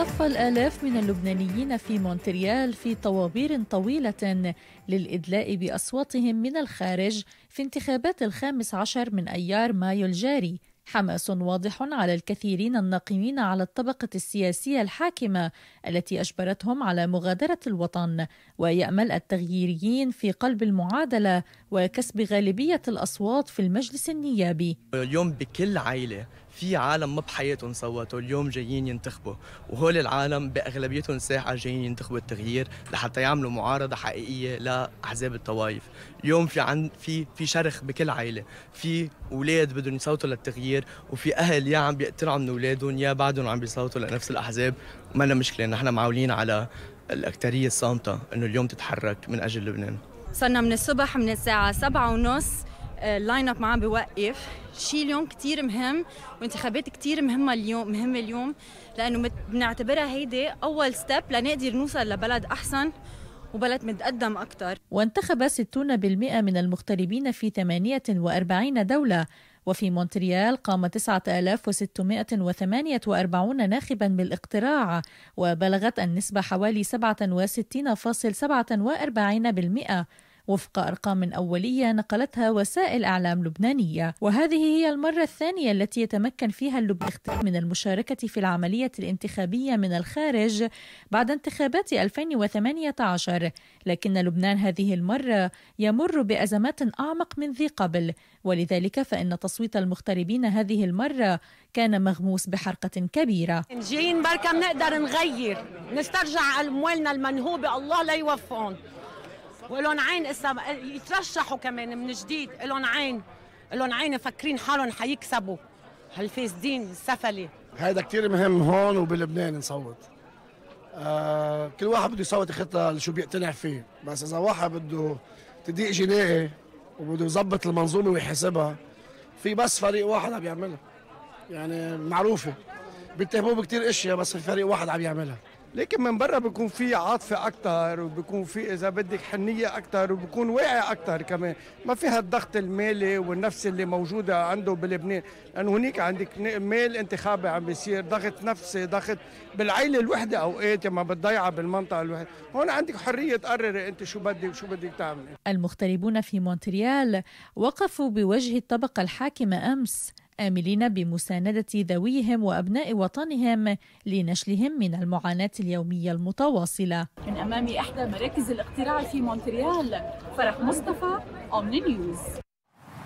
اصطف الآلاف من اللبنانيين في مونتريال في طوابير طويلة للإدلاء بأصواتهم من الخارج في انتخابات الخامس عشر من أيار مايو الجاري حماس واضح على الكثيرين الناقمين على الطبقة السياسية الحاكمة التي أجبرتهم على مغادرة الوطن ويأمل التغييريين في قلب المعادلة وكسب غالبية الأصوات في المجلس النيابي اليوم بكل عائلة في عالم ما بحياتهم صوتوا اليوم جايين ينتخبوا وهول العالم باغلبيتهم ساحه جايين ينتخبوا التغيير لحتى يعملوا معارضه حقيقيه لاحزاب الطوائف اليوم في عن في في شرخ بكل عائله في اولاد بدهم يصوتوا للتغيير وفي اهل يا عم بيقتنعوا من اولادهم يا بعدهم عم بيصوتوا لنفس الاحزاب ما لنا مشكله نحن معولين على الاكثريه الصامته انه اليوم تتحرك من اجل لبنان صرنا من الصبح من الساعه سبعة ونص اللاين اب ما عم بوقف شيء اليوم كثير مهم وانتخابات كثير مهمه اليوم مهمه اليوم لانه بنعتبرها هيدي اول ستيب لنقدر نوصل لبلد احسن وبلد متقدم اكثر وانتخب 60% من المغتربين في 48 دوله وفي مونتريال قام 9648 ناخبا بالاقتراع وبلغت النسبة حوالي 67.47% وفق أرقام أولية نقلتها وسائل أعلام لبنانية وهذه هي المرة الثانية التي يتمكن فيها اللب من المشاركة في العملية الانتخابية من الخارج بعد انتخابات 2018 لكن لبنان هذه المرة يمر بأزمات أعمق من ذي قبل ولذلك فإن تصويت المغتربين هذه المرة كان مغموس بحرقة كبيرة جايين بركة بنقدر نغير نسترجع أموالنا المنهوبة الله لا يوفقهم ولون عين اسا يترشحوا كمان من جديد لون عين لون عين مفكرين حالهم حيكسبوا هالفاسدين السفلي هذا كثير مهم هون وبلبنان نصوت آه كل واحد بده يصوت خطة لشو شو بيقتنع فيه بس اذا واحد بده تضييق جنائي وبده يظبط المنظومه ويحسبها في بس فريق واحد عم يعملها يعني معروفه بيتهموه بكثير اشياء بس في فريق واحد عم يعملها لكن من برا بيكون في عاطفه اكثر وبيكون في اذا بدك حنيه اكثر وبيكون واعي اكثر كمان ما فيها الضغط المالي والنفس اللي موجوده عنده بلبنان لانه هناك عندك مال انتخابي عم بيصير ضغط نفسي ضغط بالعيله الوحده اوقات ما بتضيعة بالمنطقه الوحده هون عندك حريه تقرري انت شو بدك وشو بدك تعملي المغتربون في مونتريال وقفوا بوجه الطبقه الحاكمه امس آملين بمساندة ذويهم وأبناء وطنهم لنشلهم من المعاناة اليومية المتواصلة من أمام إحدى مراكز الاقتراع في مونتريال فرح مصطفى أومني نيوز